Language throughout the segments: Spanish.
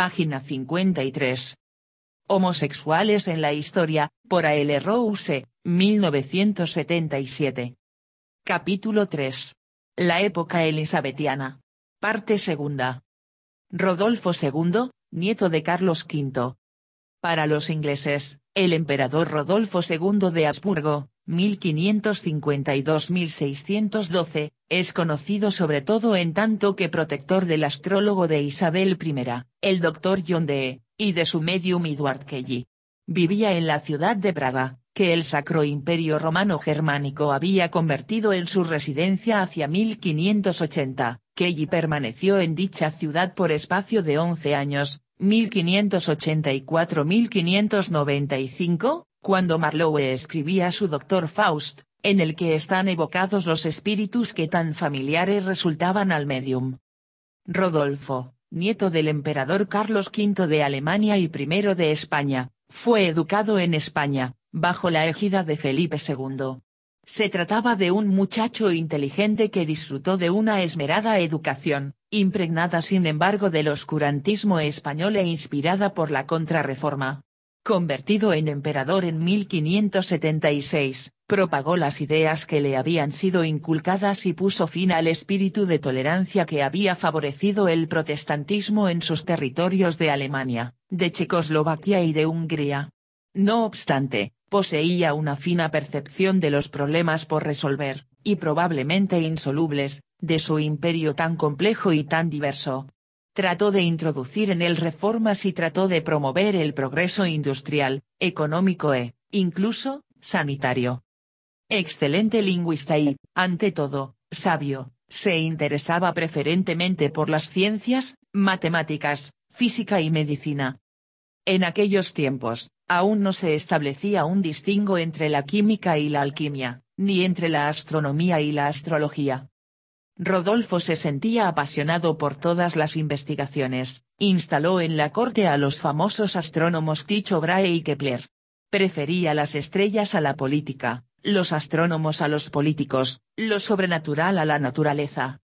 Página 53. Homosexuales en la historia, por A. L. Rose, 1977. Capítulo 3. La época elisabetiana. Parte segunda. Rodolfo II, nieto de Carlos V. Para los ingleses, el emperador Rodolfo II de Habsburgo, 1552-1612, es conocido sobre todo en tanto que protector del astrólogo de Isabel I, el doctor John Dee, y de su medium Edward Kelly. Vivía en la ciudad de Praga, que el Sacro Imperio Romano Germánico había convertido en su residencia hacia 1580, Kelly permaneció en dicha ciudad por espacio de 11 años, 1584-1595, cuando Marlowe escribía su Doctor Faust, en el que están evocados los espíritus que tan familiares resultaban al medium. Rodolfo, nieto del emperador Carlos V de Alemania y I de España, fue educado en España, bajo la égida de Felipe II. Se trataba de un muchacho inteligente que disfrutó de una esmerada educación, impregnada sin embargo del oscurantismo español e inspirada por la contrarreforma. Convertido en emperador en 1576, propagó las ideas que le habían sido inculcadas y puso fin al espíritu de tolerancia que había favorecido el protestantismo en sus territorios de Alemania, de Checoslovaquia y de Hungría. No obstante, poseía una fina percepción de los problemas por resolver, y probablemente insolubles, de su imperio tan complejo y tan diverso, trató de introducir en él reformas y trató de promover el progreso industrial, económico e, incluso, sanitario. Excelente lingüista y, ante todo, sabio, se interesaba preferentemente por las ciencias, matemáticas, física y medicina. En aquellos tiempos, aún no se establecía un distingo entre la química y la alquimia, ni entre la astronomía y la astrología. Rodolfo se sentía apasionado por todas las investigaciones, instaló en la corte a los famosos astrónomos Tycho Brahe y Kepler. Prefería las estrellas a la política, los astrónomos a los políticos, lo sobrenatural a la naturaleza.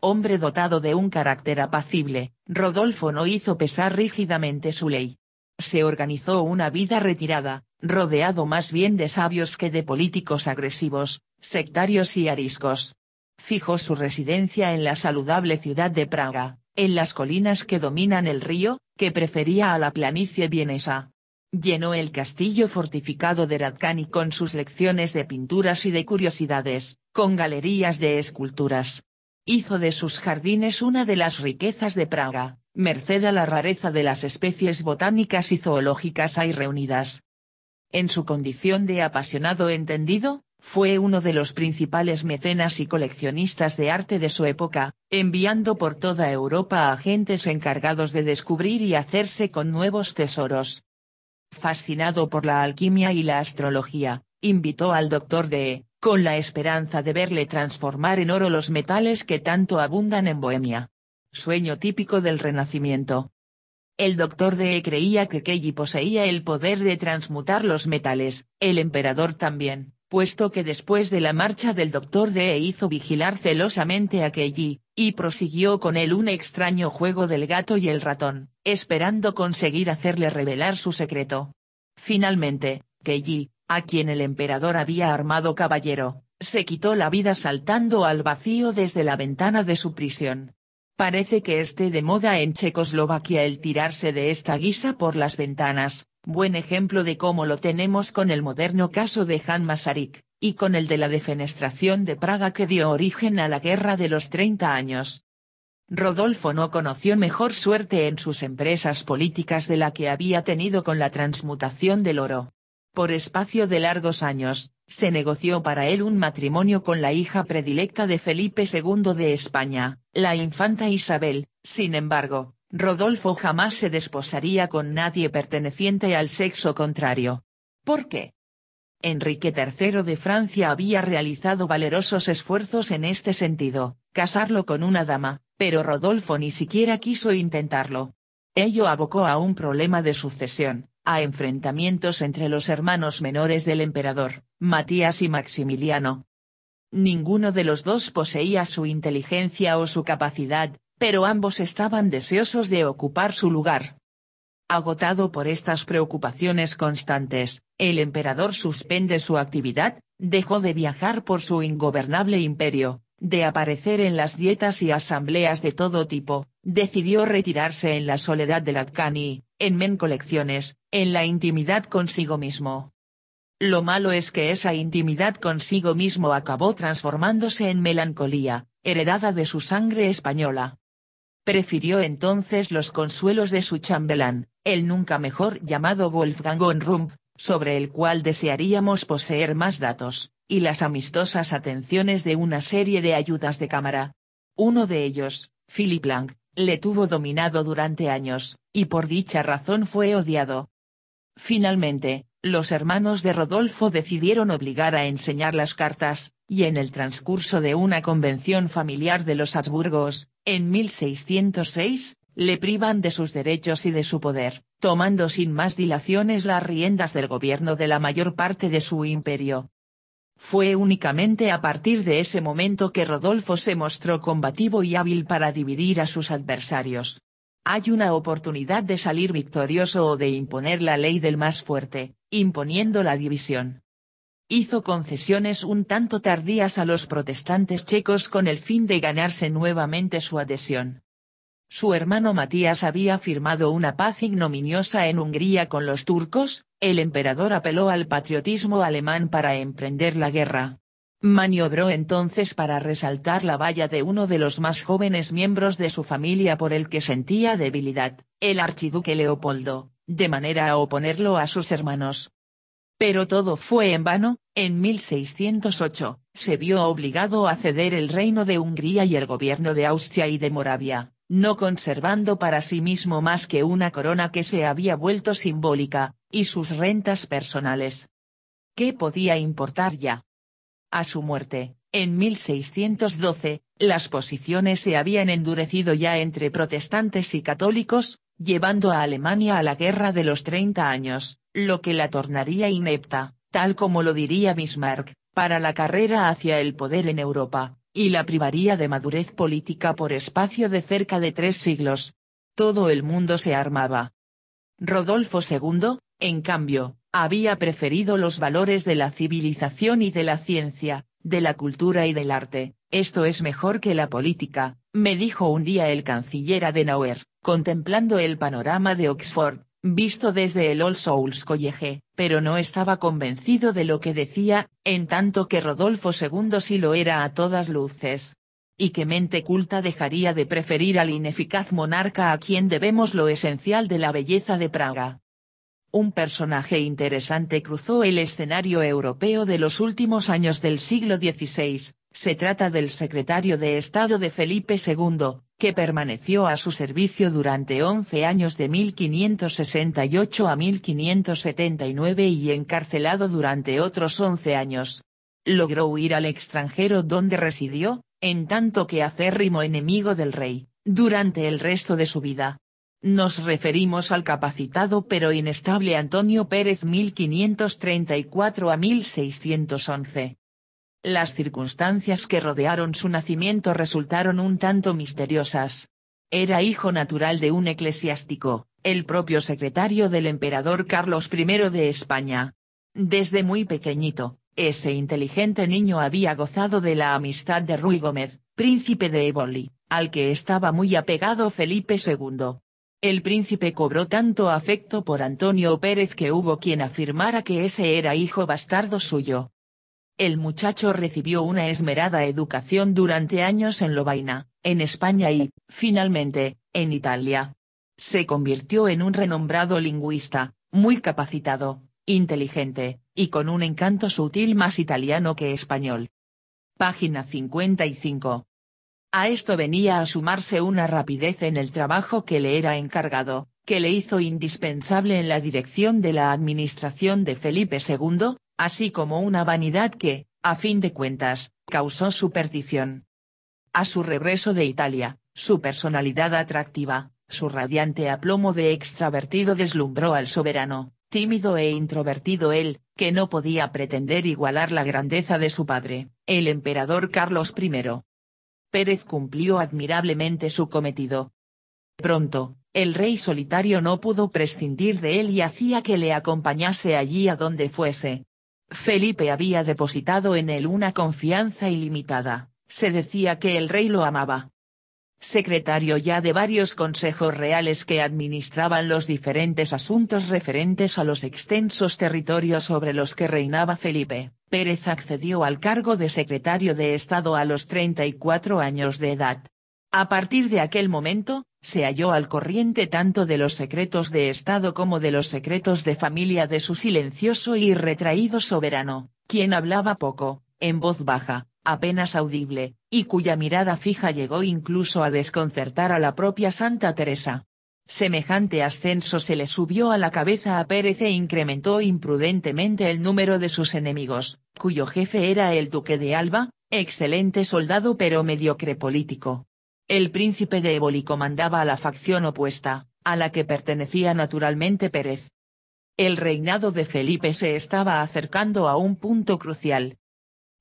Hombre dotado de un carácter apacible, Rodolfo no hizo pesar rígidamente su ley. Se organizó una vida retirada, rodeado más bien de sabios que de políticos agresivos, sectarios y ariscos fijó su residencia en la saludable ciudad de Praga, en las colinas que dominan el río, que prefería a la planicie vienesa. Llenó el castillo fortificado de Radcani con sus lecciones de pinturas y de curiosidades, con galerías de esculturas. Hizo de sus jardines una de las riquezas de Praga, merced a la rareza de las especies botánicas y zoológicas ahí reunidas. En su condición de apasionado entendido, fue uno de los principales mecenas y coleccionistas de arte de su época, enviando por toda Europa a agentes encargados de descubrir y hacerse con nuevos tesoros. Fascinado por la alquimia y la astrología, invitó al doctor de, con la esperanza de verle transformar en oro los metales que tanto abundan en Bohemia. Sueño típico del Renacimiento. El doctor de creía que Kelly poseía el poder de transmutar los metales, el emperador también, puesto que después de la marcha del doctor D hizo vigilar celosamente a Keiji, y prosiguió con él un extraño juego del gato y el ratón, esperando conseguir hacerle revelar su secreto. Finalmente, Keiji, a quien el emperador había armado caballero, se quitó la vida saltando al vacío desde la ventana de su prisión, Parece que esté de moda en Checoslovaquia el tirarse de esta guisa por las ventanas, buen ejemplo de cómo lo tenemos con el moderno caso de Han Masaryk, y con el de la defenestración de Praga que dio origen a la Guerra de los 30 años. Rodolfo no conoció mejor suerte en sus empresas políticas de la que había tenido con la transmutación del oro. Por espacio de largos años, se negoció para él un matrimonio con la hija predilecta de Felipe II de España, la infanta Isabel, sin embargo, Rodolfo jamás se desposaría con nadie perteneciente al sexo contrario. ¿Por qué? Enrique III de Francia había realizado valerosos esfuerzos en este sentido, casarlo con una dama, pero Rodolfo ni siquiera quiso intentarlo. Ello abocó a un problema de sucesión, a enfrentamientos entre los hermanos menores del emperador, Matías y Maximiliano. Ninguno de los dos poseía su inteligencia o su capacidad, pero ambos estaban deseosos de ocupar su lugar. Agotado por estas preocupaciones constantes, el emperador suspende su actividad, dejó de viajar por su ingobernable imperio, de aparecer en las dietas y asambleas de todo tipo, decidió retirarse en la soledad de Latcani, en men colecciones, en la intimidad consigo mismo. Lo malo es que esa intimidad consigo mismo acabó transformándose en melancolía, heredada de su sangre española. Prefirió entonces los consuelos de su chambelán, el nunca mejor llamado Wolfgang von sobre el cual desearíamos poseer más datos, y las amistosas atenciones de una serie de ayudas de cámara. Uno de ellos, Philip Lang, le tuvo dominado durante años, y por dicha razón fue odiado. Finalmente, los hermanos de Rodolfo decidieron obligar a enseñar las cartas, y en el transcurso de una convención familiar de los Habsburgos, en 1606, le privan de sus derechos y de su poder, tomando sin más dilaciones las riendas del gobierno de la mayor parte de su imperio. Fue únicamente a partir de ese momento que Rodolfo se mostró combativo y hábil para dividir a sus adversarios. Hay una oportunidad de salir victorioso o de imponer la ley del más fuerte, imponiendo la división. Hizo concesiones un tanto tardías a los protestantes checos con el fin de ganarse nuevamente su adhesión. Su hermano Matías había firmado una paz ignominiosa en Hungría con los turcos, el emperador apeló al patriotismo alemán para emprender la guerra. Maniobró entonces para resaltar la valla de uno de los más jóvenes miembros de su familia por el que sentía debilidad, el archiduque Leopoldo, de manera a oponerlo a sus hermanos. Pero todo fue en vano, en 1608, se vio obligado a ceder el reino de Hungría y el gobierno de Austria y de Moravia, no conservando para sí mismo más que una corona que se había vuelto simbólica, y sus rentas personales. ¿Qué podía importar ya? A su muerte, en 1612, las posiciones se habían endurecido ya entre protestantes y católicos, llevando a Alemania a la Guerra de los Treinta Años, lo que la tornaría inepta, tal como lo diría Bismarck, para la carrera hacia el poder en Europa, y la privaría de madurez política por espacio de cerca de tres siglos. Todo el mundo se armaba. Rodolfo II, en cambio, había preferido los valores de la civilización y de la ciencia, de la cultura y del arte, esto es mejor que la política, me dijo un día el canciller Adenauer, contemplando el panorama de Oxford, visto desde el All Souls College, pero no estaba convencido de lo que decía, en tanto que Rodolfo II sí lo era a todas luces. Y que mente culta dejaría de preferir al ineficaz monarca a quien debemos lo esencial de la belleza de Praga un personaje interesante cruzó el escenario europeo de los últimos años del siglo XVI, se trata del secretario de Estado de Felipe II, que permaneció a su servicio durante 11 años de 1568 a 1579 y encarcelado durante otros 11 años. Logró huir al extranjero donde residió, en tanto que acérrimo enemigo del rey, durante el resto de su vida. Nos referimos al capacitado pero inestable Antonio Pérez 1534 a 1611. Las circunstancias que rodearon su nacimiento resultaron un tanto misteriosas. Era hijo natural de un eclesiástico, el propio secretario del emperador Carlos I de España. Desde muy pequeñito, ese inteligente niño había gozado de la amistad de Ruy Gómez, príncipe de Éboli, al que estaba muy apegado Felipe II. El príncipe cobró tanto afecto por Antonio Pérez que hubo quien afirmara que ese era hijo bastardo suyo. El muchacho recibió una esmerada educación durante años en Lovaina, en España y, finalmente, en Italia. Se convirtió en un renombrado lingüista, muy capacitado, inteligente, y con un encanto sutil más italiano que español. Página 55. A esto venía a sumarse una rapidez en el trabajo que le era encargado, que le hizo indispensable en la dirección de la administración de Felipe II, así como una vanidad que, a fin de cuentas, causó su perdición. A su regreso de Italia, su personalidad atractiva, su radiante aplomo de extravertido deslumbró al soberano, tímido e introvertido él, que no podía pretender igualar la grandeza de su padre, el emperador Carlos I. Pérez cumplió admirablemente su cometido. Pronto, el rey solitario no pudo prescindir de él y hacía que le acompañase allí a donde fuese. Felipe había depositado en él una confianza ilimitada, se decía que el rey lo amaba, secretario ya de varios consejos reales que administraban los diferentes asuntos referentes a los extensos territorios sobre los que reinaba Felipe, Pérez accedió al cargo de secretario de Estado a los 34 años de edad. A partir de aquel momento, se halló al corriente tanto de los secretos de Estado como de los secretos de familia de su silencioso y retraído soberano, quien hablaba poco, en voz baja, apenas audible, y cuya mirada fija llegó incluso a desconcertar a la propia Santa Teresa. Semejante ascenso se le subió a la cabeza a Pérez e incrementó imprudentemente el número de sus enemigos, cuyo jefe era el duque de Alba, excelente soldado pero mediocre político. El príncipe de Éboli comandaba a la facción opuesta, a la que pertenecía naturalmente Pérez. El reinado de Felipe se estaba acercando a un punto crucial,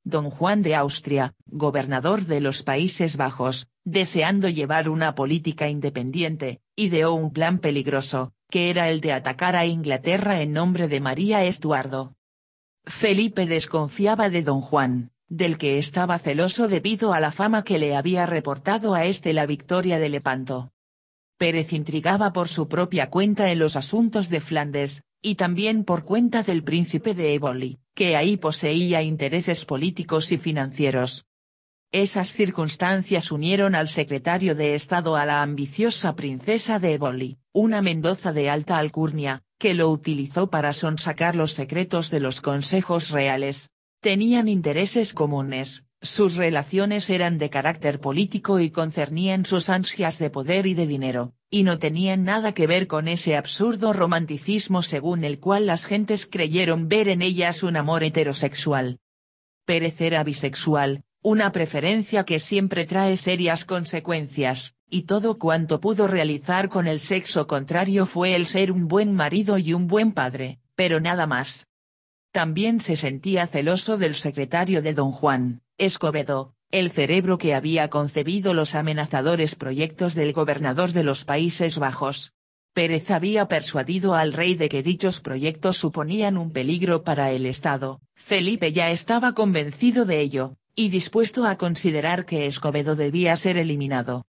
don Juan de Austria, gobernador de los Países Bajos, deseando llevar una política independiente, ideó un plan peligroso, que era el de atacar a Inglaterra en nombre de María Estuardo. Felipe desconfiaba de don Juan, del que estaba celoso debido a la fama que le había reportado a este la victoria de Lepanto. Pérez intrigaba por su propia cuenta en los asuntos de Flandes, y también por cuenta del príncipe de Éboli, que ahí poseía intereses políticos y financieros. Esas circunstancias unieron al secretario de Estado a la ambiciosa princesa de Eboli, una Mendoza de alta alcurnia, que lo utilizó para sonsacar los secretos de los consejos reales. Tenían intereses comunes, sus relaciones eran de carácter político y concernían sus ansias de poder y de dinero, y no tenían nada que ver con ese absurdo romanticismo según el cual las gentes creyeron ver en ellas un amor heterosexual. Perecer a bisexual, una preferencia que siempre trae serias consecuencias, y todo cuanto pudo realizar con el sexo contrario fue el ser un buen marido y un buen padre, pero nada más. También se sentía celoso del secretario de don Juan, Escobedo, el cerebro que había concebido los amenazadores proyectos del gobernador de los Países Bajos. Pérez había persuadido al rey de que dichos proyectos suponían un peligro para el Estado, Felipe ya estaba convencido de ello, y dispuesto a considerar que Escobedo debía ser eliminado.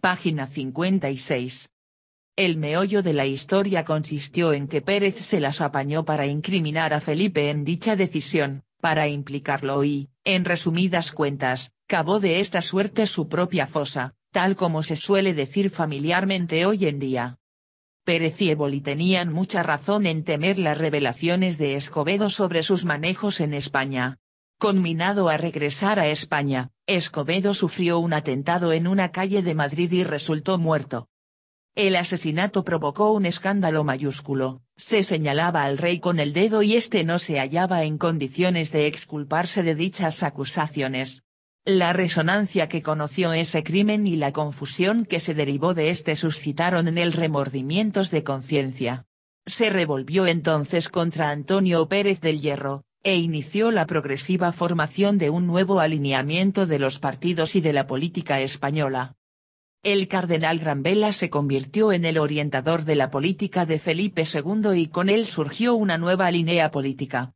Página 56. El meollo de la historia consistió en que Pérez se las apañó para incriminar a Felipe en dicha decisión, para implicarlo y, en resumidas cuentas, cavó de esta suerte su propia fosa, tal como se suele decir familiarmente hoy en día. Pérez y tenían mucha razón en temer las revelaciones de Escobedo sobre sus manejos en España. Conminado a regresar a España, Escobedo sufrió un atentado en una calle de Madrid y resultó muerto. El asesinato provocó un escándalo mayúsculo, se señalaba al rey con el dedo y este no se hallaba en condiciones de exculparse de dichas acusaciones. La resonancia que conoció ese crimen y la confusión que se derivó de este suscitaron en el remordimientos de conciencia. Se revolvió entonces contra Antonio Pérez del Hierro, e inició la progresiva formación de un nuevo alineamiento de los partidos y de la política española el cardenal Granvela se convirtió en el orientador de la política de Felipe II y con él surgió una nueva línea política.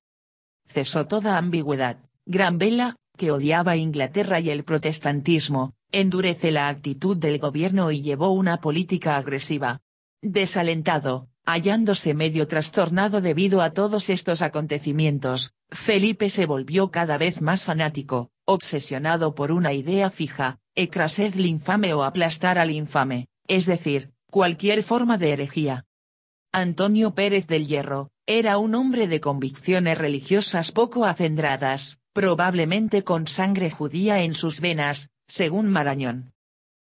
Cesó toda ambigüedad, Granvela, que odiaba Inglaterra y el protestantismo, endurece la actitud del gobierno y llevó una política agresiva. Desalentado, hallándose medio trastornado debido a todos estos acontecimientos, Felipe se volvió cada vez más fanático, obsesionado por una idea fija, ecrased infame o aplastar al infame, es decir, cualquier forma de herejía. Antonio Pérez del Hierro, era un hombre de convicciones religiosas poco acendradas, probablemente con sangre judía en sus venas, según Marañón.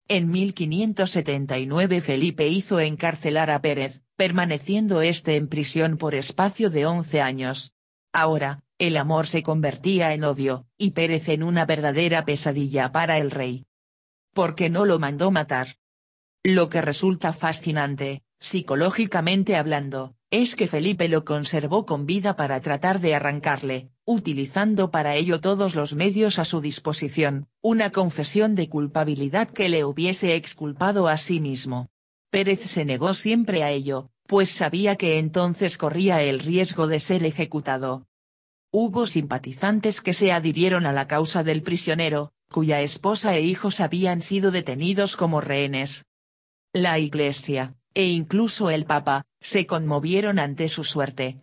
En 1579 Felipe hizo encarcelar a Pérez, permaneciendo este en prisión por espacio de 11 años. Ahora, el amor se convertía en odio, y Pérez en una verdadera pesadilla para el rey porque no lo mandó matar. Lo que resulta fascinante, psicológicamente hablando, es que Felipe lo conservó con vida para tratar de arrancarle, utilizando para ello todos los medios a su disposición, una confesión de culpabilidad que le hubiese exculpado a sí mismo. Pérez se negó siempre a ello, pues sabía que entonces corría el riesgo de ser ejecutado. Hubo simpatizantes que se adhirieron a la causa del prisionero, cuya esposa e hijos habían sido detenidos como rehenes. La Iglesia, e incluso el Papa, se conmovieron ante su suerte.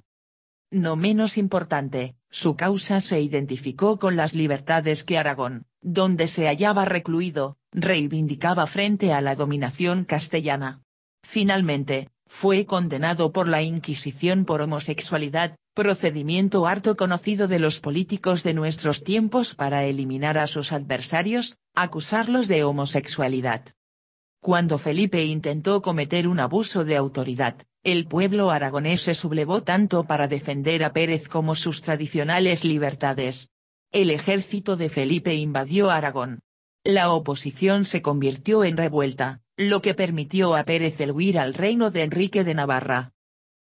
No menos importante, su causa se identificó con las libertades que Aragón, donde se hallaba recluido, reivindicaba frente a la dominación castellana. Finalmente, fue condenado por la Inquisición por homosexualidad, procedimiento harto conocido de los políticos de nuestros tiempos para eliminar a sus adversarios, acusarlos de homosexualidad. Cuando Felipe intentó cometer un abuso de autoridad, el pueblo aragonés se sublevó tanto para defender a Pérez como sus tradicionales libertades. El ejército de Felipe invadió Aragón. La oposición se convirtió en revuelta, lo que permitió a Pérez el huir al reino de Enrique de Navarra.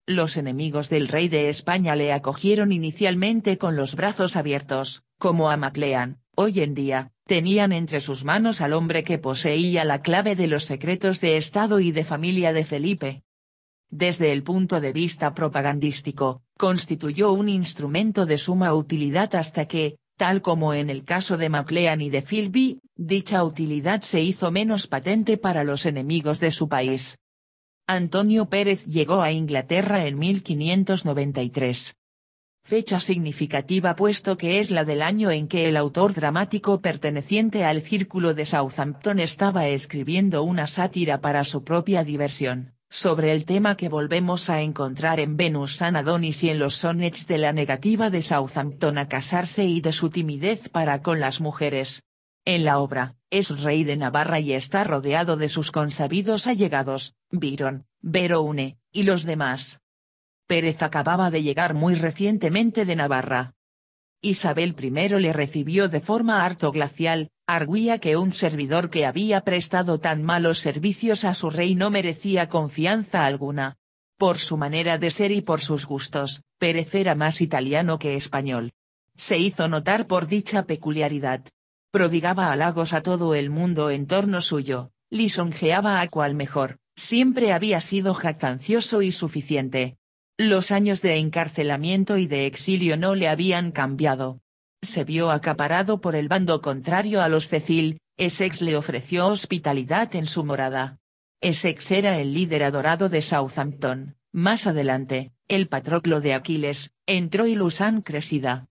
Los enemigos del rey de España le acogieron inicialmente con los brazos abiertos, como a Maclean, hoy en día, tenían entre sus manos al hombre que poseía la clave de los secretos de Estado y de familia de Felipe. Desde el punto de vista propagandístico, constituyó un instrumento de suma utilidad hasta que, tal como en el caso de Maclean y de Philby, Dicha utilidad se hizo menos patente para los enemigos de su país. Antonio Pérez llegó a Inglaterra en 1593. Fecha significativa puesto que es la del año en que el autor dramático perteneciente al círculo de Southampton estaba escribiendo una sátira para su propia diversión, sobre el tema que volvemos a encontrar en Venus Anadonis Adonis y en los sonnets de la negativa de Southampton a casarse y de su timidez para con las mujeres. En la obra, es rey de Navarra y está rodeado de sus consabidos allegados, Virón, Verone, y los demás. Pérez acababa de llegar muy recientemente de Navarra. Isabel I le recibió de forma harto glacial, arguía que un servidor que había prestado tan malos servicios a su rey no merecía confianza alguna. Por su manera de ser y por sus gustos, Pérez era más italiano que español. Se hizo notar por dicha peculiaridad, prodigaba halagos a todo el mundo en torno suyo, lisonjeaba a cual mejor, siempre había sido jactancioso y suficiente. Los años de encarcelamiento y de exilio no le habían cambiado. Se vio acaparado por el bando contrario a los Cecil, Essex le ofreció hospitalidad en su morada. Essex era el líder adorado de Southampton, más adelante, el patroclo de Aquiles, entró y Luzán crecida.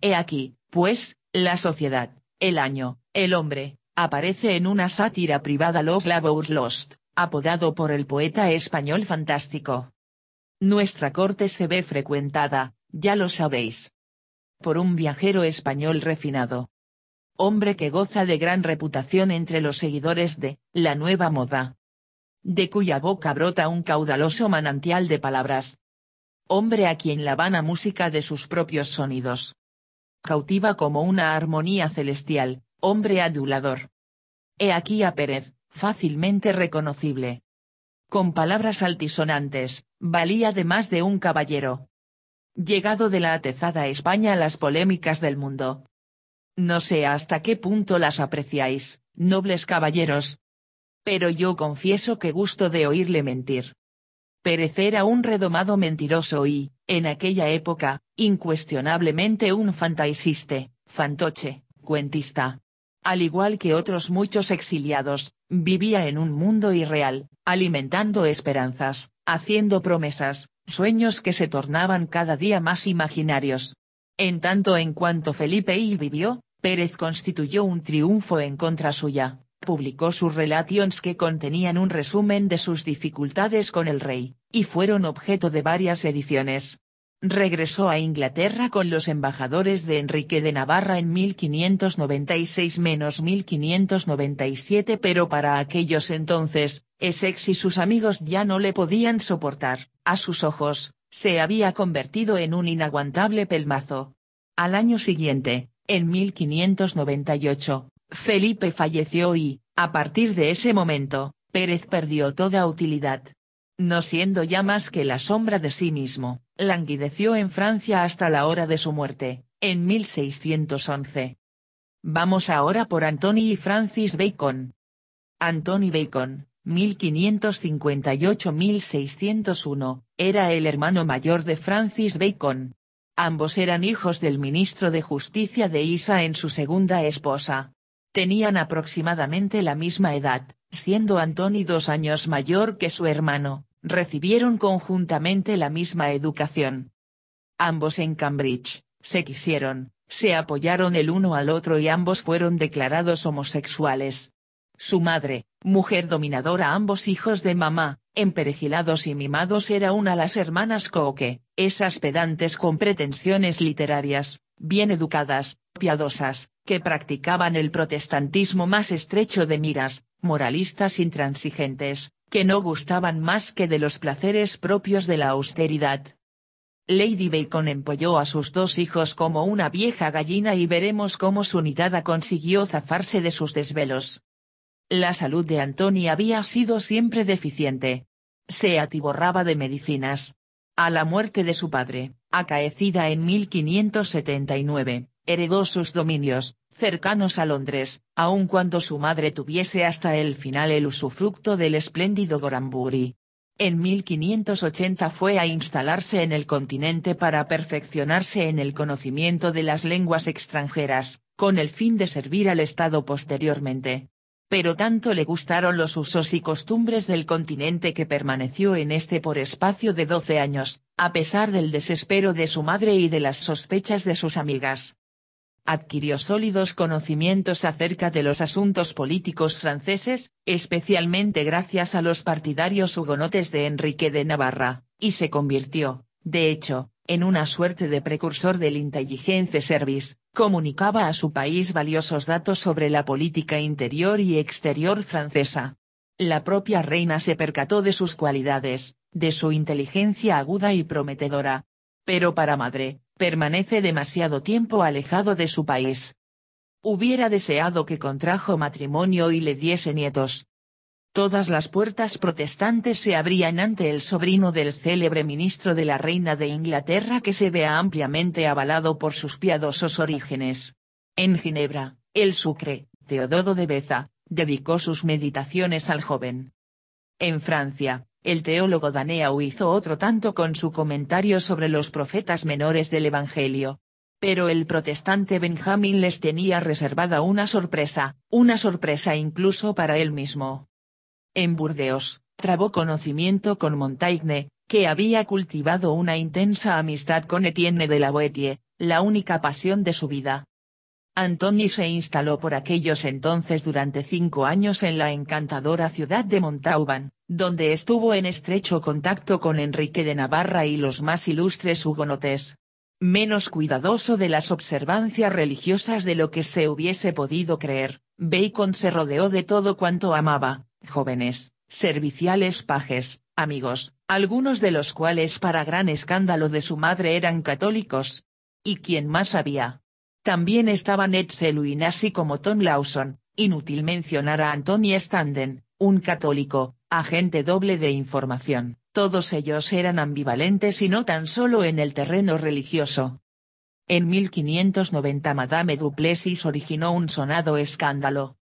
He aquí, pues, la sociedad, el año, el hombre, aparece en una sátira privada Love Labour Lost, apodado por el poeta español fantástico. Nuestra corte se ve frecuentada, ya lo sabéis. Por un viajero español refinado. Hombre que goza de gran reputación entre los seguidores de la nueva moda. De cuya boca brota un caudaloso manantial de palabras. Hombre a quien la vana música de sus propios sonidos cautiva como una armonía celestial, hombre adulador. He aquí a Pérez, fácilmente reconocible. Con palabras altisonantes, valía de más de un caballero. Llegado de la atezada España a las polémicas del mundo. No sé hasta qué punto las apreciáis, nobles caballeros. Pero yo confieso que gusto de oírle mentir. Pérez era un redomado mentiroso y, en aquella época, incuestionablemente un fantaisiste, fantoche, cuentista. Al igual que otros muchos exiliados, vivía en un mundo irreal, alimentando esperanzas, haciendo promesas, sueños que se tornaban cada día más imaginarios. En tanto en cuanto Felipe I vivió, Pérez constituyó un triunfo en contra suya publicó sus relations que contenían un resumen de sus dificultades con el rey, y fueron objeto de varias ediciones. Regresó a Inglaterra con los embajadores de Enrique de Navarra en 1596-1597 pero para aquellos entonces, Essex y sus amigos ya no le podían soportar, a sus ojos, se había convertido en un inaguantable pelmazo. Al año siguiente, en 1598, Felipe falleció y, a partir de ese momento, Pérez perdió toda utilidad. No siendo ya más que la sombra de sí mismo, languideció en Francia hasta la hora de su muerte, en 1611. Vamos ahora por Anthony y Francis Bacon. Anthony Bacon, 1558-1601, era el hermano mayor de Francis Bacon. Ambos eran hijos del ministro de Justicia de Isa en su segunda esposa, Tenían aproximadamente la misma edad, siendo Antoni dos años mayor que su hermano, recibieron conjuntamente la misma educación. Ambos en Cambridge, se quisieron, se apoyaron el uno al otro y ambos fueron declarados homosexuales. Su madre, mujer dominadora ambos hijos de mamá, emperejilados y mimados era una las hermanas Coque, esas pedantes con pretensiones literarias, bien educadas, piadosas, que practicaban el protestantismo más estrecho de miras, moralistas intransigentes, que no gustaban más que de los placeres propios de la austeridad. Lady Bacon empolló a sus dos hijos como una vieja gallina y veremos cómo su nitada consiguió zafarse de sus desvelos. La salud de Antony había sido siempre deficiente. Se atiborraba de medicinas. A la muerte de su padre, acaecida en 1579, heredó sus dominios, cercanos a Londres, aun cuando su madre tuviese hasta el final el usufructo del espléndido Gorambury. En 1580 fue a instalarse en el continente para perfeccionarse en el conocimiento de las lenguas extranjeras, con el fin de servir al Estado posteriormente. Pero tanto le gustaron los usos y costumbres del continente que permaneció en este por espacio de 12 años, a pesar del desespero de su madre y de las sospechas de sus amigas adquirió sólidos conocimientos acerca de los asuntos políticos franceses, especialmente gracias a los partidarios hugonotes de Enrique de Navarra, y se convirtió, de hecho, en una suerte de precursor del Intelligence Service, comunicaba a su país valiosos datos sobre la política interior y exterior francesa. La propia reina se percató de sus cualidades, de su inteligencia aguda y prometedora. Pero para madre, permanece demasiado tiempo alejado de su país. Hubiera deseado que contrajo matrimonio y le diese nietos. Todas las puertas protestantes se abrían ante el sobrino del célebre ministro de la Reina de Inglaterra que se vea ampliamente avalado por sus piadosos orígenes. En Ginebra, el sucre, Teododo de Beza, dedicó sus meditaciones al joven. En Francia, el teólogo Daneau hizo otro tanto con su comentario sobre los profetas menores del Evangelio. Pero el protestante Benjamin les tenía reservada una sorpresa, una sorpresa incluso para él mismo. En Burdeos, trabó conocimiento con Montaigne, que había cultivado una intensa amistad con Etienne de la Boétie, la única pasión de su vida. Antoni se instaló por aquellos entonces durante cinco años en la encantadora ciudad de Montauban, donde estuvo en estrecho contacto con Enrique de Navarra y los más ilustres hugonotes. Menos cuidadoso de las observancias religiosas de lo que se hubiese podido creer, Bacon se rodeó de todo cuanto amaba, jóvenes, serviciales pajes, amigos, algunos de los cuales para gran escándalo de su madre eran católicos. ¿Y quién más había? También estaban Edselu y así como Tom Lawson, inútil mencionar a Anthony Standen, un católico, agente doble de información, todos ellos eran ambivalentes y no tan solo en el terreno religioso. En 1590 Madame Duplessis originó un sonado escándalo.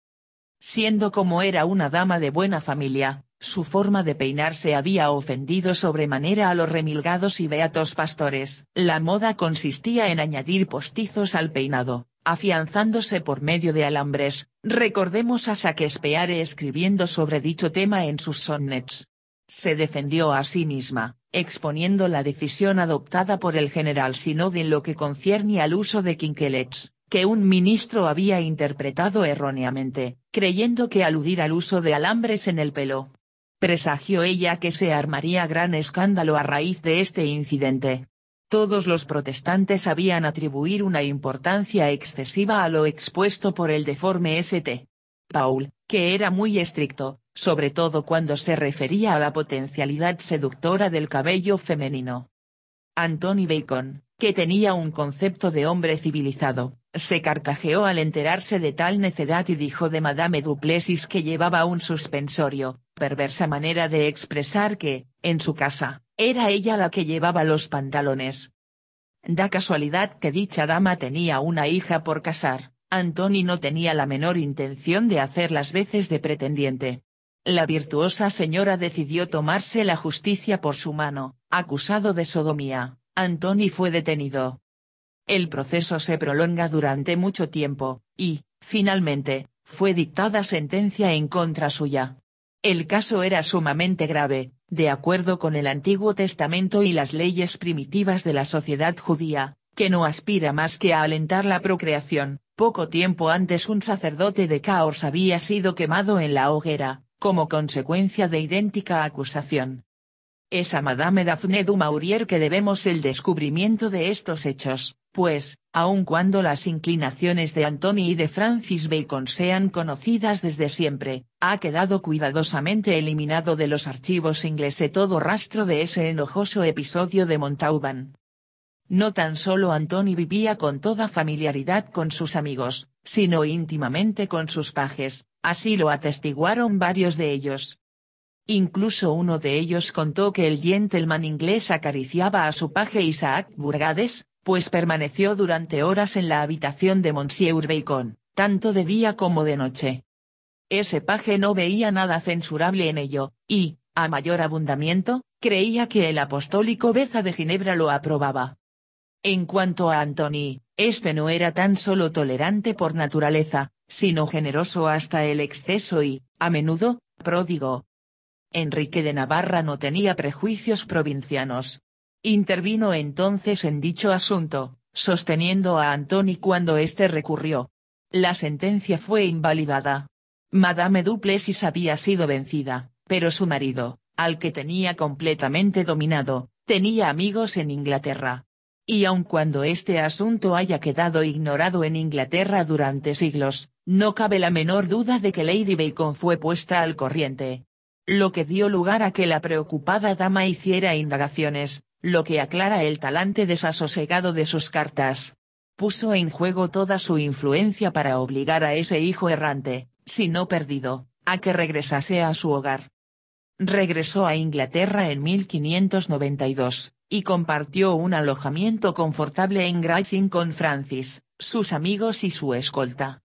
Siendo como era una dama de buena familia, su forma de peinarse había ofendido sobremanera a los remilgados y beatos pastores. La moda consistía en añadir postizos al peinado, afianzándose por medio de alambres, recordemos a Shakespeare escribiendo sobre dicho tema en sus sonnets. Se defendió a sí misma, exponiendo la decisión adoptada por el general Sinod en lo que concierne al uso de quinquelets, que un ministro había interpretado erróneamente, creyendo que aludir al uso de alambres en el pelo. Presagió ella que se armaría gran escándalo a raíz de este incidente todos los protestantes habían atribuir una importancia excesiva a lo expuesto por el deforme St. Paul, que era muy estricto, sobre todo cuando se refería a la potencialidad seductora del cabello femenino. Anthony Bacon, que tenía un concepto de hombre civilizado, se carcajeó al enterarse de tal necedad y dijo de Madame Duplessis que llevaba un suspensorio, perversa manera de expresar que, en su casa, era ella la que llevaba los pantalones. Da casualidad que dicha dama tenía una hija por casar, Antoni no tenía la menor intención de hacer las veces de pretendiente. La virtuosa señora decidió tomarse la justicia por su mano, acusado de sodomía, Antoni fue detenido. El proceso se prolonga durante mucho tiempo, y, finalmente, fue dictada sentencia en contra suya. El caso era sumamente grave, de acuerdo con el Antiguo Testamento y las leyes primitivas de la sociedad judía, que no aspira más que a alentar la procreación. Poco tiempo antes un sacerdote de caos había sido quemado en la hoguera, como consecuencia de idéntica acusación. Es a Madame Daphne du Maurier que debemos el descubrimiento de estos hechos, pues, aun cuando las inclinaciones de Antony y de Francis Bacon sean conocidas desde siempre, ha quedado cuidadosamente eliminado de los archivos ingleses todo rastro de ese enojoso episodio de Montauban. No tan solo Antony vivía con toda familiaridad con sus amigos, sino íntimamente con sus pajes, así lo atestiguaron varios de ellos. Incluso uno de ellos contó que el gentleman inglés acariciaba a su paje Isaac Burgades, pues permaneció durante horas en la habitación de Monsieur Bacon, tanto de día como de noche. Ese paje no veía nada censurable en ello, y, a mayor abundamiento, creía que el apostólico Beza de Ginebra lo aprobaba. En cuanto a Anthony este no era tan solo tolerante por naturaleza, sino generoso hasta el exceso y, a menudo, pródigo. Enrique de Navarra no tenía prejuicios provincianos, Intervino entonces en dicho asunto, sosteniendo a Antony cuando éste recurrió. La sentencia fue invalidada. Madame Duplessis había sido vencida, pero su marido, al que tenía completamente dominado, tenía amigos en Inglaterra. Y aun cuando este asunto haya quedado ignorado en Inglaterra durante siglos, no cabe la menor duda de que Lady Bacon fue puesta al corriente. Lo que dio lugar a que la preocupada dama hiciera indagaciones, lo que aclara el talante desasosegado de sus cartas. Puso en juego toda su influencia para obligar a ese hijo errante, si no perdido, a que regresase a su hogar. Regresó a Inglaterra en 1592, y compartió un alojamiento confortable en graysing con Francis, sus amigos y su escolta.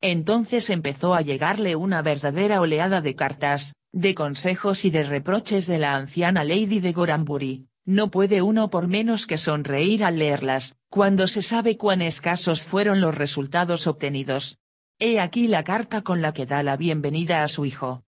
Entonces empezó a llegarle una verdadera oleada de cartas, de consejos y de reproches de la anciana Lady de Gorambury, no puede uno por menos que sonreír al leerlas, cuando se sabe cuán escasos fueron los resultados obtenidos. He aquí la carta con la que da la bienvenida a su hijo.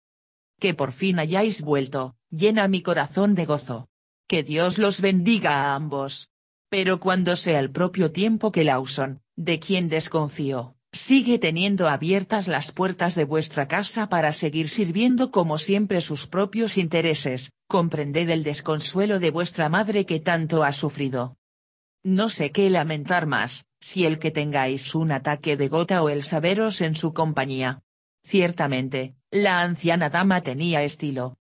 Que por fin hayáis vuelto, llena mi corazón de gozo. Que Dios los bendiga a ambos. Pero cuando sea el propio tiempo que Lawson, de quien desconfío, Sigue teniendo abiertas las puertas de vuestra casa para seguir sirviendo como siempre sus propios intereses, comprended el desconsuelo de vuestra madre que tanto ha sufrido. No sé qué lamentar más, si el que tengáis un ataque de gota o el saberos en su compañía. Ciertamente, la anciana dama tenía estilo.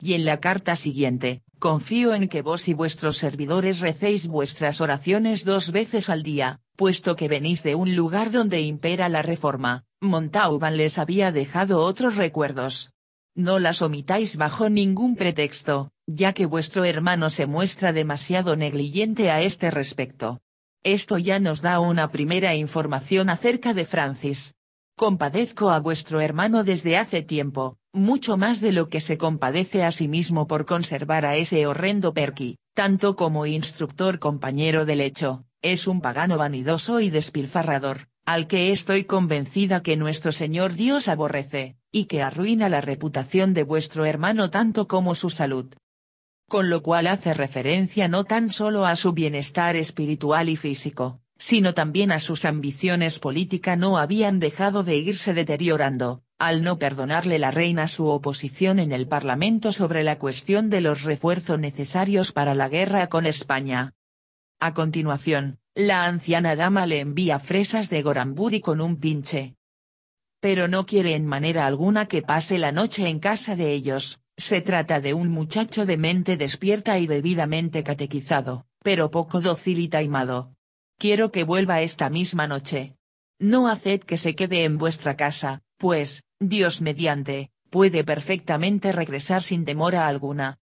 Y en la carta siguiente, confío en que vos y vuestros servidores recéis vuestras oraciones dos veces al día, puesto que venís de un lugar donde impera la reforma, Montauban les había dejado otros recuerdos. No las omitáis bajo ningún pretexto, ya que vuestro hermano se muestra demasiado negligente a este respecto. Esto ya nos da una primera información acerca de Francis. Compadezco a vuestro hermano desde hace tiempo, mucho más de lo que se compadece a sí mismo por conservar a ese horrendo Perky, tanto como instructor compañero del hecho, es un pagano vanidoso y despilfarrador, al que estoy convencida que nuestro Señor Dios aborrece, y que arruina la reputación de vuestro hermano tanto como su salud. Con lo cual hace referencia no tan solo a su bienestar espiritual y físico, sino también a sus ambiciones políticas, no habían dejado de irse deteriorando, al no perdonarle la reina su oposición en el Parlamento sobre la cuestión de los refuerzos necesarios para la guerra con España, a continuación, la anciana dama le envía fresas de Gorambudi con un pinche. Pero no quiere en manera alguna que pase la noche en casa de ellos, se trata de un muchacho de mente despierta y debidamente catequizado, pero poco dócil y taimado. Quiero que vuelva esta misma noche. No haced que se quede en vuestra casa, pues, Dios mediante, puede perfectamente regresar sin demora alguna.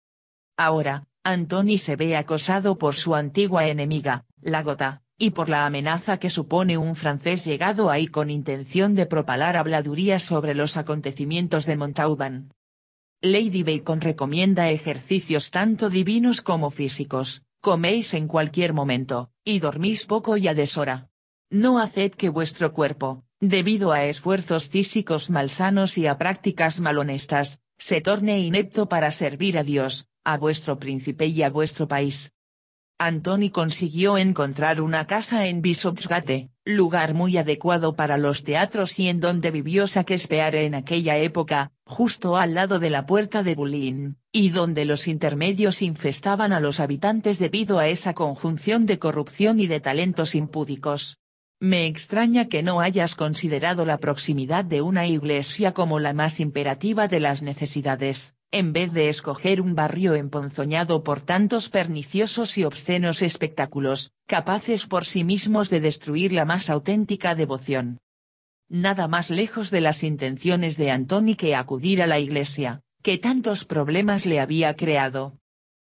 Ahora, Anthony se ve acosado por su antigua enemiga, la gota, y por la amenaza que supone un francés llegado ahí con intención de propalar habladuría sobre los acontecimientos de Montauban. Lady Bacon recomienda ejercicios tanto divinos como físicos, coméis en cualquier momento, y dormís poco y a deshora. No haced que vuestro cuerpo, debido a esfuerzos físicos malsanos y a prácticas malhonestas, se torne inepto para servir a Dios, a vuestro príncipe y a vuestro país. Antoni consiguió encontrar una casa en Bishopsgate, lugar muy adecuado para los teatros y en donde vivió Shakespeare en aquella época, justo al lado de la puerta de Bulín, y donde los intermedios infestaban a los habitantes debido a esa conjunción de corrupción y de talentos impúdicos. Me extraña que no hayas considerado la proximidad de una iglesia como la más imperativa de las necesidades, en vez de escoger un barrio emponzoñado por tantos perniciosos y obscenos espectáculos, capaces por sí mismos de destruir la más auténtica devoción. Nada más lejos de las intenciones de Antoni que acudir a la iglesia, que tantos problemas le había creado.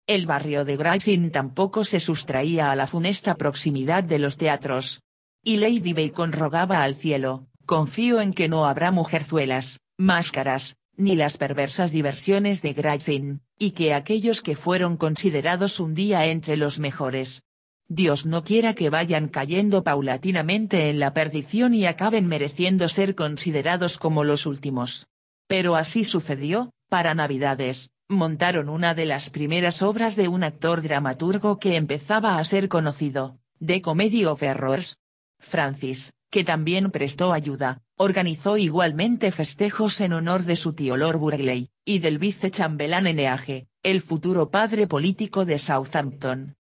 El barrio de Graysin tampoco se sustraía a la funesta proximidad de los teatros. Y Lady Bacon rogaba al cielo, confío en que no habrá mujerzuelas, máscaras, ni las perversas diversiones de Grayson, y que aquellos que fueron considerados un día entre los mejores. Dios no quiera que vayan cayendo paulatinamente en la perdición y acaben mereciendo ser considerados como los últimos. Pero así sucedió, para Navidades, montaron una de las primeras obras de un actor dramaturgo que empezaba a ser conocido, The Comedy of Errors. Francis, que también prestó ayuda, Organizó igualmente festejos en honor de su tío Lord Burghley, y del vicechambelán Eneage, el futuro padre político de Southampton.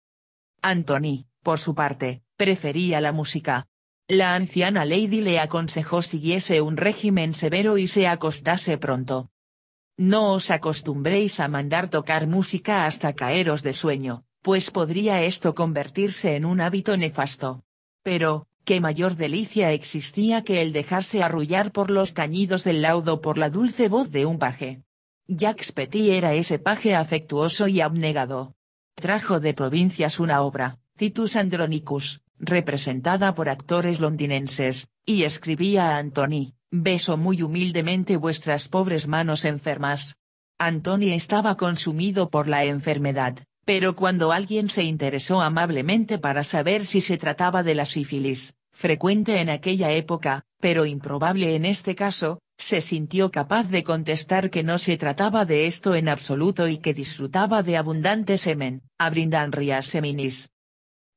Anthony, por su parte, prefería la música. La anciana Lady le aconsejó siguiese un régimen severo y se acostase pronto. No os acostumbréis a mandar tocar música hasta caeros de sueño, pues podría esto convertirse en un hábito nefasto. Pero, qué mayor delicia existía que el dejarse arrullar por los cañidos del laudo por la dulce voz de un paje. Jacques Petit era ese paje afectuoso y abnegado. Trajo de provincias una obra, Titus Andronicus, representada por actores londinenses, y escribía a Antony, beso muy humildemente vuestras pobres manos enfermas. Antony estaba consumido por la enfermedad, pero cuando alguien se interesó amablemente para saber si se trataba de la sífilis, frecuente en aquella época, pero improbable en este caso, se sintió capaz de contestar que no se trataba de esto en absoluto y que disfrutaba de abundante semen, ria seminis.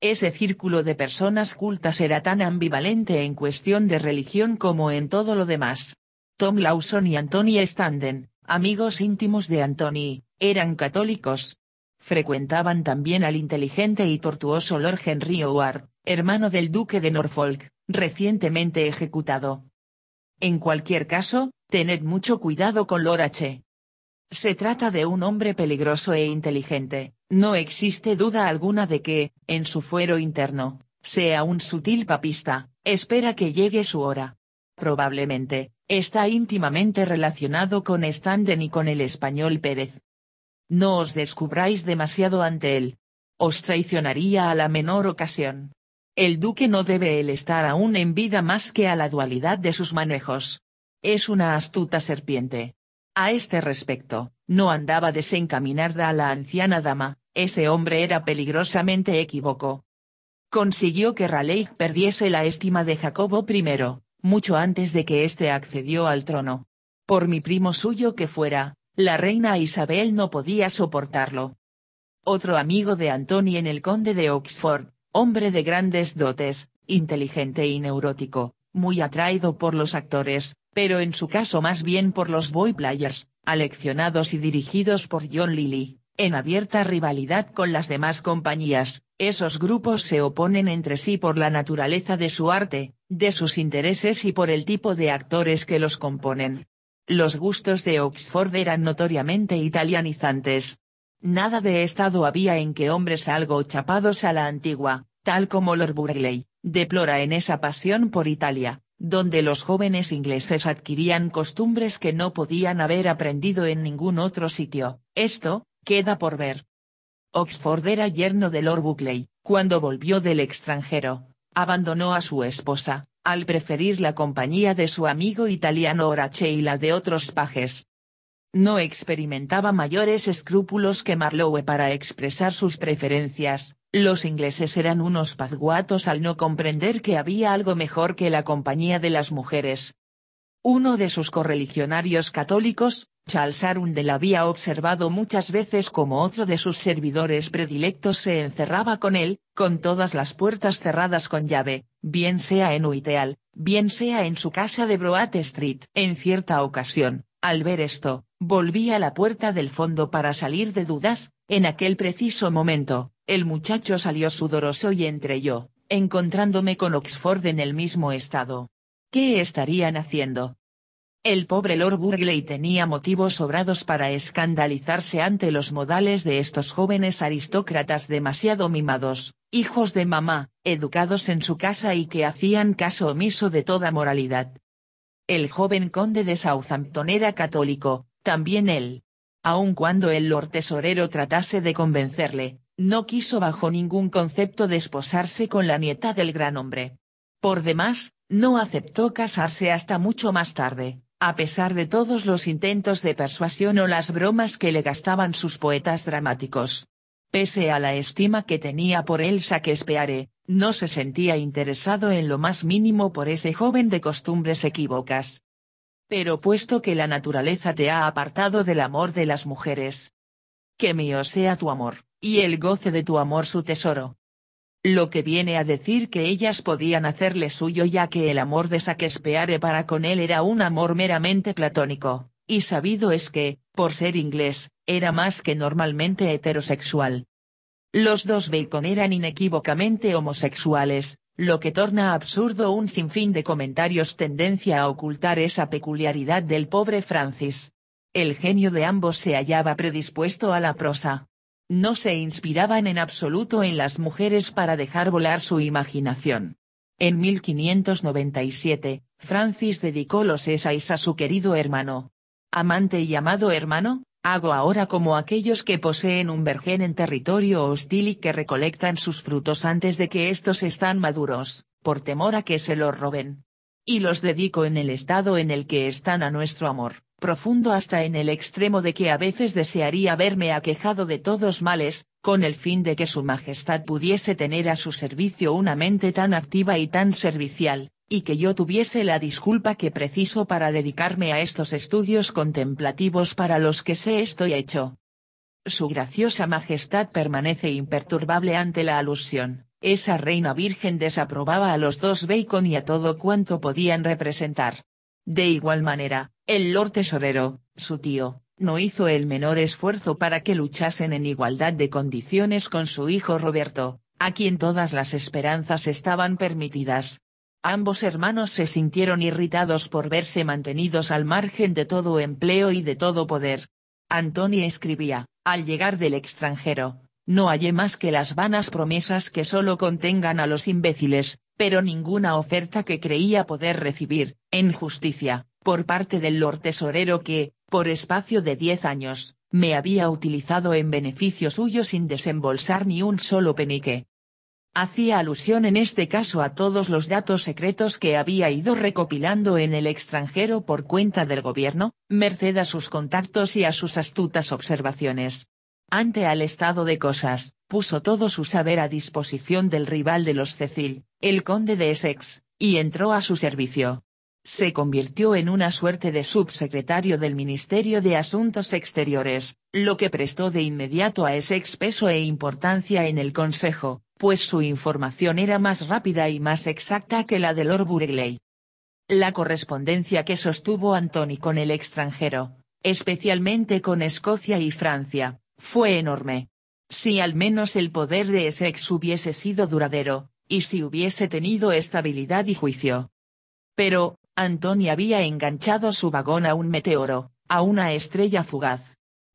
Ese círculo de personas cultas era tan ambivalente en cuestión de religión como en todo lo demás. Tom Lawson y Anthony Standen, amigos íntimos de Anthony, eran católicos, Frecuentaban también al inteligente y tortuoso Lord Henry Howard, hermano del duque de Norfolk, recientemente ejecutado. En cualquier caso, tened mucho cuidado con Lord H. Se trata de un hombre peligroso e inteligente, no existe duda alguna de que, en su fuero interno, sea un sutil papista, espera que llegue su hora. Probablemente, está íntimamente relacionado con Standen y con el español Pérez, no os descubráis demasiado ante él. Os traicionaría a la menor ocasión. El duque no debe él estar aún en vida más que a la dualidad de sus manejos. Es una astuta serpiente. A este respecto, no andaba desencaminada a la anciana dama, ese hombre era peligrosamente equívoco. Consiguió que Raleigh perdiese la estima de Jacobo I, mucho antes de que éste accedió al trono. Por mi primo suyo que fuera, la reina Isabel no podía soportarlo. Otro amigo de Antony en el conde de Oxford, hombre de grandes dotes, inteligente y neurótico, muy atraído por los actores, pero en su caso más bien por los boy players, aleccionados y dirigidos por John Lilly, en abierta rivalidad con las demás compañías, esos grupos se oponen entre sí por la naturaleza de su arte, de sus intereses y por el tipo de actores que los componen. Los gustos de Oxford eran notoriamente italianizantes. Nada de estado había en que hombres algo chapados a la antigua, tal como Lord Burghley, deplora en esa pasión por Italia, donde los jóvenes ingleses adquirían costumbres que no podían haber aprendido en ningún otro sitio, esto, queda por ver. Oxford era yerno de Lord Buckley, cuando volvió del extranjero, abandonó a su esposa, al preferir la compañía de su amigo italiano Orache y la de otros pajes. No experimentaba mayores escrúpulos que Marlowe para expresar sus preferencias, los ingleses eran unos pazguatos al no comprender que había algo mejor que la compañía de las mujeres. Uno de sus correligionarios católicos, Charles Arundel había observado muchas veces como otro de sus servidores predilectos se encerraba con él, con todas las puertas cerradas con llave, bien sea en Uiteal, bien sea en su casa de Broad Street. En cierta ocasión, al ver esto, volví a la puerta del fondo para salir de dudas, en aquel preciso momento, el muchacho salió sudoroso y entré yo, encontrándome con Oxford en el mismo estado. ¿Qué estarían haciendo? El pobre Lord Burghley tenía motivos sobrados para escandalizarse ante los modales de estos jóvenes aristócratas demasiado mimados, hijos de mamá, educados en su casa y que hacían caso omiso de toda moralidad. El joven conde de Southampton era católico, también él. Aun cuando el Lord Tesorero tratase de convencerle, no quiso bajo ningún concepto desposarse con la nieta del gran hombre. Por demás, no aceptó casarse hasta mucho más tarde, a pesar de todos los intentos de persuasión o las bromas que le gastaban sus poetas dramáticos. Pese a la estima que tenía por Elsa que Shakespeare, no se sentía interesado en lo más mínimo por ese joven de costumbres equívocas. Pero puesto que la naturaleza te ha apartado del amor de las mujeres, que mío sea tu amor, y el goce de tu amor su tesoro. Lo que viene a decir que ellas podían hacerle suyo ya que el amor de Shakespeare para con él era un amor meramente platónico, y sabido es que, por ser inglés, era más que normalmente heterosexual. Los dos Bacon eran inequívocamente homosexuales, lo que torna absurdo un sinfín de comentarios tendencia a ocultar esa peculiaridad del pobre Francis. El genio de ambos se hallaba predispuesto a la prosa, no se inspiraban en absoluto en las mujeres para dejar volar su imaginación. En 1597, Francis dedicó los essays a su querido hermano. Amante y amado hermano, hago ahora como aquellos que poseen un vergen en territorio hostil y que recolectan sus frutos antes de que estos están maduros, por temor a que se los roben. Y los dedico en el estado en el que están a nuestro amor, profundo hasta en el extremo de que a veces desearía verme aquejado de todos males, con el fin de que su majestad pudiese tener a su servicio una mente tan activa y tan servicial, y que yo tuviese la disculpa que preciso para dedicarme a estos estudios contemplativos para los que sé estoy hecho. Su graciosa majestad permanece imperturbable ante la alusión. Esa reina virgen desaprobaba a los dos Bacon y a todo cuanto podían representar. De igual manera, el Lord Tesorero, su tío, no hizo el menor esfuerzo para que luchasen en igualdad de condiciones con su hijo Roberto, a quien todas las esperanzas estaban permitidas. Ambos hermanos se sintieron irritados por verse mantenidos al margen de todo empleo y de todo poder. Antoni escribía, al llegar del extranjero, no hallé más que las vanas promesas que solo contengan a los imbéciles, pero ninguna oferta que creía poder recibir, en justicia, por parte del Lord Tesorero que, por espacio de diez años, me había utilizado en beneficio suyo sin desembolsar ni un solo penique. Hacía alusión en este caso a todos los datos secretos que había ido recopilando en el extranjero por cuenta del gobierno, merced a sus contactos y a sus astutas observaciones. Ante al estado de cosas, puso todo su saber a disposición del rival de los Cecil, el conde de Essex, y entró a su servicio. Se convirtió en una suerte de subsecretario del Ministerio de Asuntos Exteriores, lo que prestó de inmediato a Essex peso e importancia en el Consejo, pues su información era más rápida y más exacta que la de Lord Burghley. La correspondencia que sostuvo Antony con el extranjero, especialmente con Escocia y Francia, fue enorme. Si al menos el poder de Essex hubiese sido duradero, y si hubiese tenido estabilidad y juicio. Pero, Antonio había enganchado su vagón a un meteoro, a una estrella fugaz.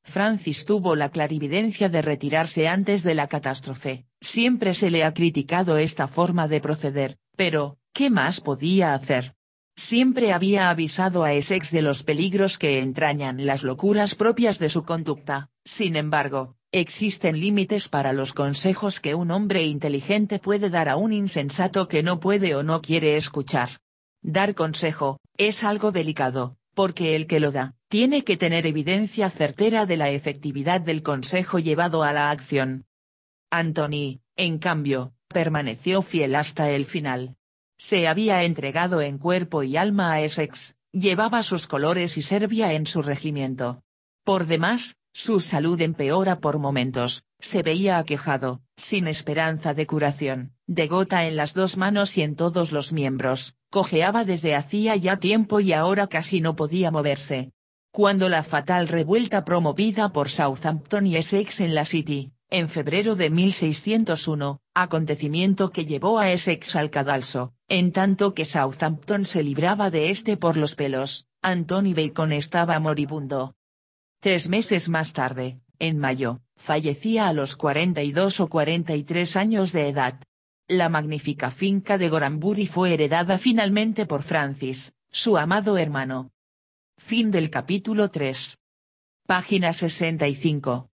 Francis tuvo la clarividencia de retirarse antes de la catástrofe, siempre se le ha criticado esta forma de proceder, pero, ¿qué más podía hacer? Siempre había avisado a Essex de los peligros que entrañan las locuras propias de su conducta, sin embargo, Existen límites para los consejos que un hombre inteligente puede dar a un insensato que no puede o no quiere escuchar. Dar consejo, es algo delicado, porque el que lo da, tiene que tener evidencia certera de la efectividad del consejo llevado a la acción. Anthony, en cambio, permaneció fiel hasta el final. Se había entregado en cuerpo y alma a Essex, llevaba sus colores y servía en su regimiento. Por demás, su salud empeora por momentos, se veía aquejado, sin esperanza de curación, de gota en las dos manos y en todos los miembros, cojeaba desde hacía ya tiempo y ahora casi no podía moverse. Cuando la fatal revuelta promovida por Southampton y Essex en la City, en febrero de 1601, acontecimiento que llevó a Essex al cadalso, en tanto que Southampton se libraba de este por los pelos, Anthony Bacon estaba moribundo. Tres meses más tarde, en mayo, fallecía a los 42 o 43 años de edad. La magnífica finca de Goramburi fue heredada finalmente por Francis, su amado hermano. Fin del capítulo 3. Página 65.